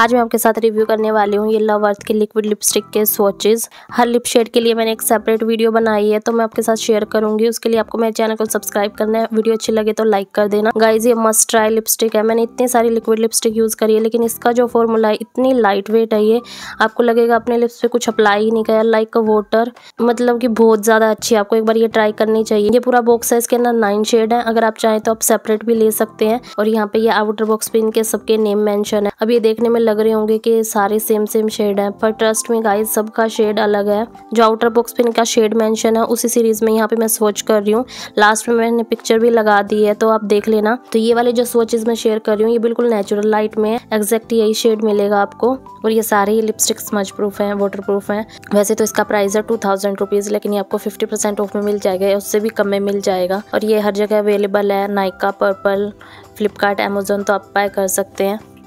आज मैं आपके साथ रिव्यू करने वाली हूँ ये लव अर्थ के लिक्विड लिपस्टिक के स्वचेज़ हर लिप शेड के लिए मैंने एक सेपरेट वीडियो बनाई है तो मैं आपके साथ शेयर करूंगी उसके लिए आपको मेरे चैनल को सब्सक्राइब करना है वीडियो अच्छी लगे तो लाइक कर देना गाइज ये मस्ट ट्राई लिपस्टिक है मैंने इतनी सारी लिक्विड लिपस्टिक यूज़ करी है लेकिन इसका जो फॉर्मूला है इतनी लाइट वेट है ये आपको लगेगा अपने लिप्स पे कुछ अप्लाई ही नहीं किया लाइक अ वोटर मतलब कि बहुत ज़्यादा अच्छी है आपको एक बार ये ट्राई करनी चाहिए ये पूरा बॉक्स है इसके अंदर नाइन शेड है अगर आप चाहें तो आप सेपरेट भी ले सकते हैं और यहाँ पे ये आउटर बॉक्स पे इनके सबके नेम मैंशन है अब ये देखने में लग रहे होंगे कि सारे सेम सेम शेड है पर ट्रस्ट में गाइज सबका शेड अलग है जो आउटर बॉक्स पे इनका शेड मेंशन है उसी सीरीज में यहाँ पे मैं स्वच कर रही हूँ लास्ट में मैंने पिक्चर भी लगा दी है तो आप देख लेना तो ये वाले जो स्वचेज मैं शेयर कर रही हूँ ये बिल्कुल नेचुरल लाइट में एग्जैक्ट यही शेड मिलेगा आपको और ये सारे ही लिपस्टिक स्मच प्रूफ है वाटर प्रूफ है वैसे तो इसका प्राइस है टू थाउजेंड रुपीज़ लेकिन ये आपको फिफ्टी परसेंट ऑफ में मिल जाएगा उससे भी कम में मिल जाएगा और ये हर जगह अवेलेबल है नाइका पर्पल फ्लिपकार्ट एमेजोन तो आप बाय कर सकते हैं